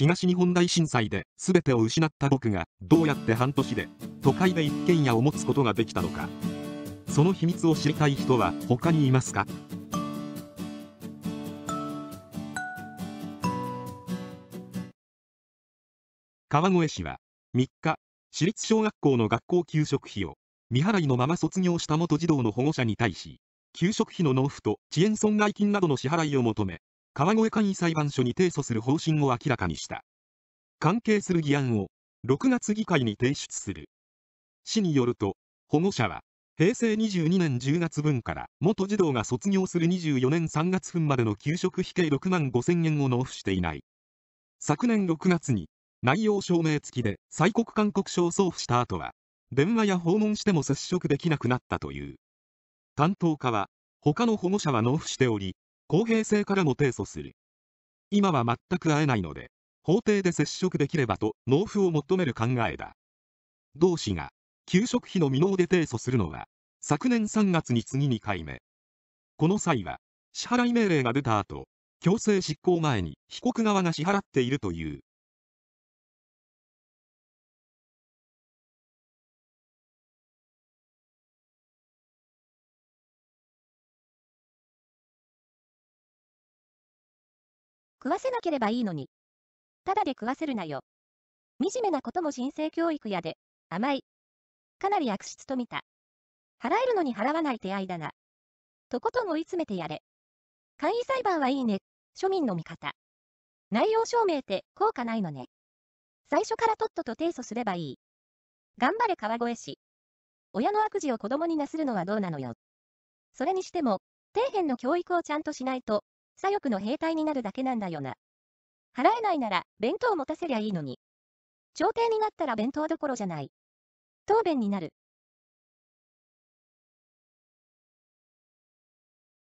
東日本大震災で全てを失った僕がどうやって半年で都会で一軒家を持つことができたのかその秘密を知りたい人は他にいますか川越市は3日私立小学校の学校給食費を未払いのまま卒業した元児童の保護者に対し給食費の納付と遅延損害金などの支払いを求め川越簡易裁判所に提訴する方針を明らかにした。関係する議案を6月議会に提出する。市によると、保護者は平成22年10月分から元児童が卒業する24年3月分までの給食費計6万5000円を納付していない。昨年6月に内容証明付きで催告勧告書を送付した後は、電話や訪問しても接触できなくなったという。担当課は、他の保護者は納付しており、公平性からも提訴する。今は全く会えないので、法廷で接触できればと納付を求める考えだ。同氏が、給食費の未納で提訴するのは、昨年3月に次2回目。この際は、支払い命令が出た後、強制執行前に被告側が支払っているという食わせなければいいのに。ただで食わせるなよ。惨めなことも人生教育やで、甘い。かなり悪質と見た。払えるのに払わない手合いだな。とことん追い詰めてやれ。簡易裁判はいいね、庶民の味方。内容証明って効果ないのね。最初からとっとと提訴すればいい。頑張れ川越し。親の悪事を子供になするのはどうなのよ。それにしても、底辺の教育をちゃんとしないと、左翼の兵隊になるだけなんだよな。払えないなら、弁当持たせりゃいいのに。朝廷になったら弁当どころじゃない。答弁になる。